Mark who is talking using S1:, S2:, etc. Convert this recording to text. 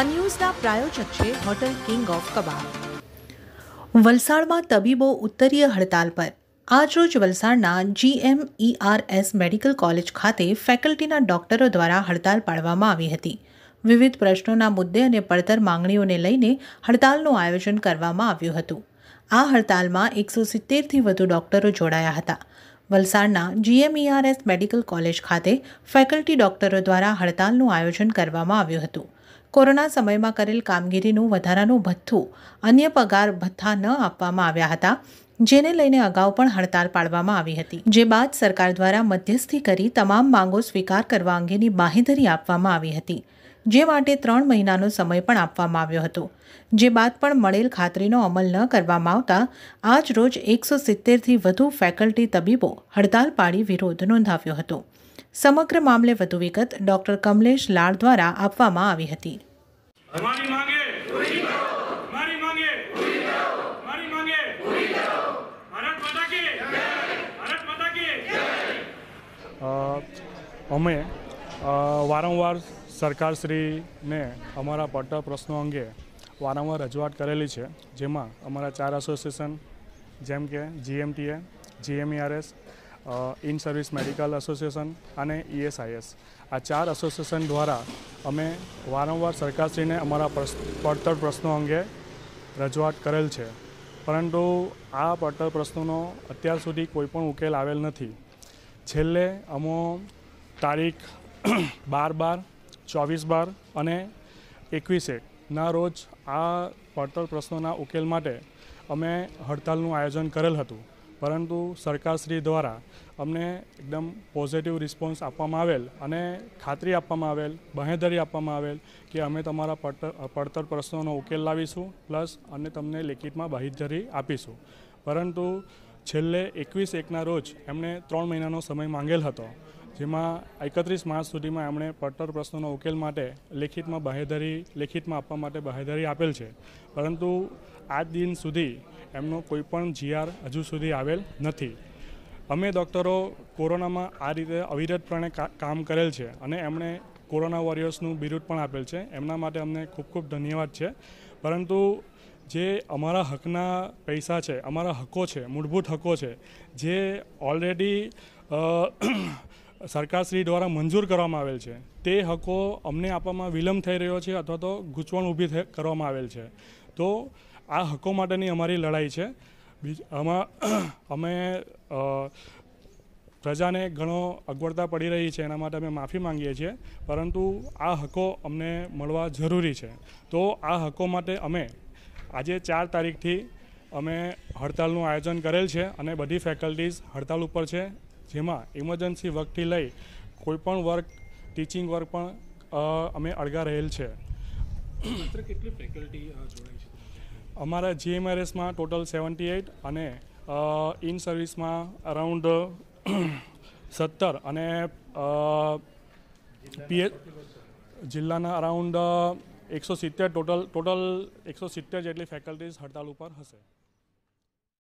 S1: આ ન્યૂઝના પ્રાયોજક છે hotel king of કબાબ વલસાડમાં તબીબો ઉત્તરીય હડતાલ પર આજરોજ વલસાડના જીએમઈઆરએસ મેડિકલ કોલેજ ખાતે ફેકલ્ટીના ડોક્ટરો દ્વારા હડતાલ પાડવામાં આવી હતી વિવિધ પ્રશ્નોના મુદ્દે અને પડતર માંગણીઓને લઈને હડતાલનું આયોજન કરવામાં આવ્યું હતું આ હડતાલમાં એકસો સિત્તેરથી વધુ ડોક્ટરો જોડાયા હતા વલસાડના જીએમઈઆરએસ મેડિકલ કોલેજ ખાતે ફેકલ્ટી ડોક્ટરો દ્વારા હડતાલનું આયોજન કરવામાં આવ્યું હતું કોરોના સમયમાં કરેલ કામગીરીનું વધારાનું ભથ્થું અન્ય પગાર ભથ્થા ન આપવામાં આવ્યા હતા જેને લઈને અગાઉ પણ હડતાળ પાડવામાં આવી હતી જે બાદ સરકાર દ્વારા મધ્યસ્થી કરી તમામ માંગો સ્વીકાર કરવા અંગેની બાહેધરી આપવામાં આવી હતી જે માટે ત્રણ મહિનાનો સમય પણ આપવામાં આવ્યો હતો જે બાદ પણ મળેલ ખાતરીનો અમલ ન કરવામાં આવતા આજ રોજ એકસો સિત્તેરથી વધુ ફેકલ્ટી તબીબો હડતાલ પાડી વિરોધ નોંધાવ્યો હતો સમગ્ર મામલે વધુ વિગત ડોક્ટર કમલેશ લાળ દ્વારા આપવામાં આવી હતી
S2: અમે વારંવાર સરકારશ્રીને અમારા પડતર પ્રશ્નો અંગે વારંવાર રજૂઆત કરેલી છે જેમાં અમારા ચાર એસોસિએશન જેમ કે GMTA GMERS in service medical association અને ઈએસઆઈએસ આ ચાર એસોસિએશન દ્વારા અમે વારંવાર સરકારશ્રીને અમારા પડતર પ્રશ્નો અંગે રજૂઆત કરેલ છે પરંતુ આ પડતર પ્રશ્નોનો અત્યાર સુધી કોઈપણ ઉકેલ આવેલ નથી છેલ્લે અમો તારીખ બાર બાર ચોવીસ બાર અને એકવીસેના રોજ આ પડતર પ્રશ્નોના ઉકેલ માટે અમે હડતાલનું આયોજન કરેલ હતું પરંતુ સરકારશ્રી દ્વારા અમને એકદમ પોઝિટિવ રિસ્પોન્સ આપવામાં આવેલ અને ખાતરી આપવામાં આવેલ બાહેધરી આપવામાં આવેલ કે અમે તમારા પડતર પ્રશ્નોનો ઉકેલ લાવીશું પ્લસ અને તમને લેખિતમાં બાહેધરી આપીશું પરંતુ છેલ્લે એકવીસ એકના રોજ એમણે ત્રણ મહિનાનો સમય માંગેલ હતો જેમાં એકત્રીસ માર્ચ સુધીમાં એમણે પટ્ટર પ્રશ્નોનો ઉકેલ માટે લેખિતમાં બાહેધરી લેખિતમાં આપવા માટે બાહેધરી આપેલ છે પરંતુ આજ દિન સુધી એમનો કોઈ પણ જીઆર હજુ સુધી આવેલ નથી અમે ડૉક્ટરો કોરોનામાં આ રીતે અવિરતપણે કામ કરેલ છે અને એમણે કોરોના વોરિયર્સનું બિરુદ પણ આપેલ છે એમના માટે અમને ખૂબ ખૂબ ધન્યવાદ છે પરંતુ જે અમારા હકના પૈસા છે અમારા હકો છે મૂળભૂત હકો છે જે ઓલરેડી સરકારશ્રી દ્વારા મંજૂર કરવામાં આવેલ છે તે હકો અમને આપવામાં વિલંબ થઈ રહ્યો છે અથવા તો ગૂંચવણ ઊભી કરવામાં આવેલ છે તો આ હકો માટેની અમારી લડાઈ છે આમાં અમે પ્રજાને ઘણો અગવડતા પડી રહી છે એના માટે અમે માફી માંગીએ છીએ પરંતુ આ હકો અમને મળવા જરૂરી છે તો આ હકો માટે અમે આજે ચાર તારીખથી અમે હડતાલનું આયોજન કરેલ છે અને બધી ફેકલ્ટીઝ હડતાલ ઉપર છે જેમાં ઇમરજન્સી વર્કથી લઈ કોઈપણ વર્ક ટીચિંગ વર્ક પણ અમે અળગા રહેલ છે કેટલી ફેકલ્ટી જોડાય છે અમારા જીએમઆરએસમાં ટોટલ સેવન્ટી એઇટ અને ઇન સર્વિસમાં અરાઉન્ડ સત્તર અને પીએચ જિલ્લાના અરાઉન્ડ એકસો સિત્તેર ટોટલ ટોટલ એકસો સિત્તેર જેટલી ફેકલ્ટીઝ હડતાલ ઉપર હશે